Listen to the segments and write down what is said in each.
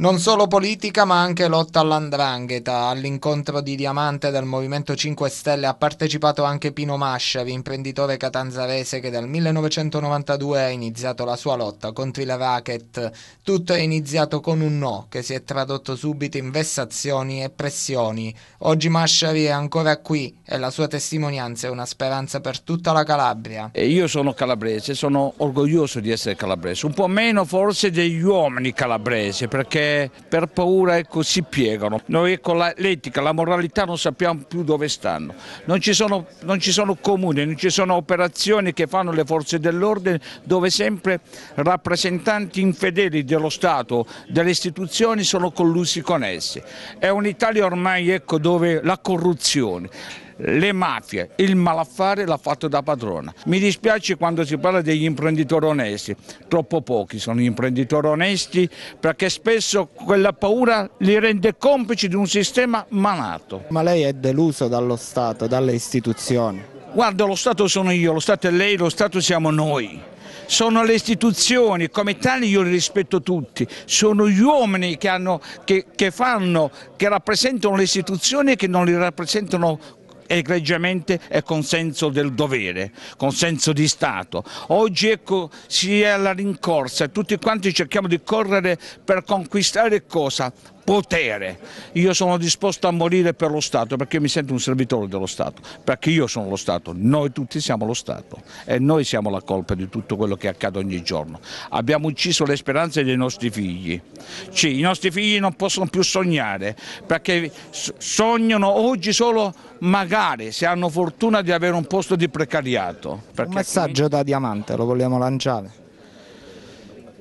Non solo politica, ma anche lotta all'andrangheta. All'incontro di Diamante del Movimento 5 Stelle ha partecipato anche Pino Masciavi, imprenditore catanzarese che dal 1992 ha iniziato la sua lotta contro il racket. Tutto è iniziato con un no, che si è tradotto subito in vessazioni e pressioni. Oggi Masciavi è ancora qui e la sua testimonianza è una speranza per tutta la Calabria. E io sono calabrese, sono orgoglioso di essere calabrese, un po' meno forse degli uomini calabresi, perché per paura ecco, si piegano. Noi ecco, l'etica, la moralità non sappiamo più dove stanno. Non ci, sono, non ci sono comuni, non ci sono operazioni che fanno le forze dell'ordine dove sempre rappresentanti infedeli dello Stato, delle istituzioni sono collusi con esse. È un'Italia ormai ecco, dove la corruzione le mafie, il malaffare l'ha fatto da padrona. Mi dispiace quando si parla degli imprenditori onesti, troppo pochi sono gli imprenditori onesti perché spesso quella paura li rende complici di un sistema malato. Ma lei è deluso dallo Stato, dalle istituzioni? Guarda, lo Stato sono io, lo Stato è lei, lo Stato siamo noi sono le istituzioni, come tali io li rispetto tutti, sono gli uomini che, hanno, che, che, fanno, che rappresentano le istituzioni e che non li rappresentano egregiamente e con senso del dovere, con senso di Stato. Oggi ecco si è alla rincorsa e tutti quanti cerchiamo di correre per conquistare cosa? potere. Io sono disposto a morire per lo Stato perché mi sento un servitore dello Stato, perché io sono lo Stato, noi tutti siamo lo Stato e noi siamo la colpa di tutto quello che accade ogni giorno. Abbiamo ucciso le speranze dei nostri figli. Cioè, I nostri figli non possono più sognare perché sognano oggi solo magari se hanno fortuna di avere un posto di precariato. Un messaggio da diamante lo vogliamo lanciare?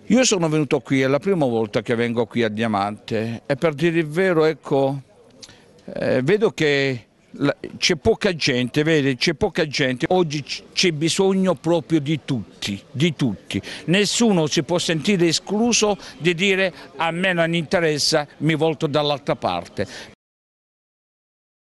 Io sono venuto qui, è la prima volta che vengo qui a Diamante e per dire il vero, ecco, eh, vedo che c'è poca gente, vedi, c'è poca gente, oggi c'è bisogno proprio di tutti, di tutti, nessuno si può sentire escluso di dire a me non interessa, mi volto dall'altra parte,